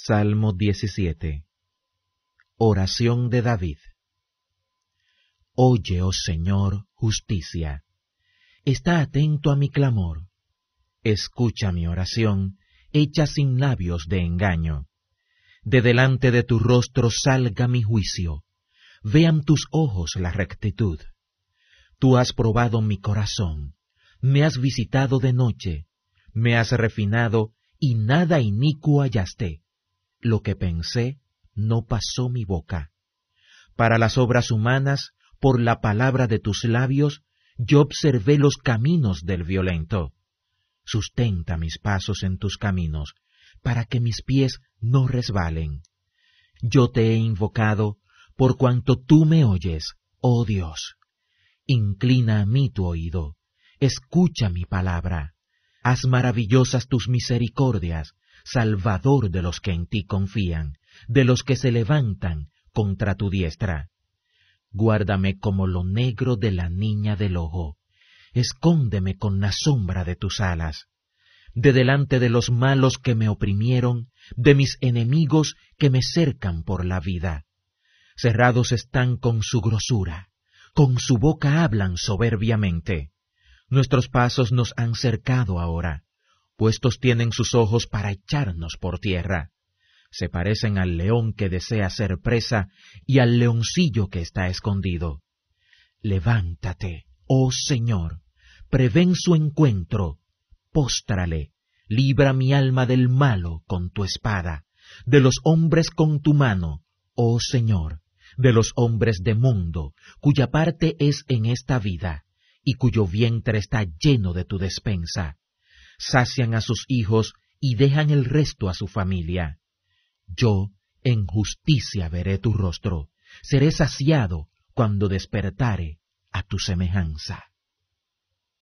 Salmo 17. Oración de David. Oye, oh Señor, justicia. Está atento a mi clamor. Escucha mi oración, hecha sin labios de engaño. De delante de tu rostro salga mi juicio. Vean tus ojos la rectitud. Tú has probado mi corazón. Me has visitado de noche. Me has refinado y nada inicuo hallaste lo que pensé no pasó mi boca. Para las obras humanas, por la palabra de tus labios, yo observé los caminos del violento. Sustenta mis pasos en tus caminos, para que mis pies no resbalen. Yo te he invocado, por cuanto tú me oyes, oh Dios. Inclina a mí tu oído, escucha mi palabra. Haz maravillosas tus misericordias, Salvador de los que en ti confían, de los que se levantan contra tu diestra. Guárdame como lo negro de la niña del ojo, escóndeme con la sombra de tus alas, de delante de los malos que me oprimieron, de mis enemigos que me cercan por la vida. Cerrados están con su grosura, con su boca hablan soberbiamente. Nuestros pasos nos han cercado ahora puestos tienen sus ojos para echarnos por tierra. Se parecen al león que desea ser presa y al leoncillo que está escondido. Levántate, oh Señor, prevén su encuentro, póstrale, libra mi alma del malo con tu espada, de los hombres con tu mano, oh Señor, de los hombres de mundo, cuya parte es en esta vida, y cuyo vientre está lleno de tu despensa sacian a sus hijos y dejan el resto a su familia. Yo, en justicia, veré tu rostro, seré saciado cuando despertare a tu semejanza.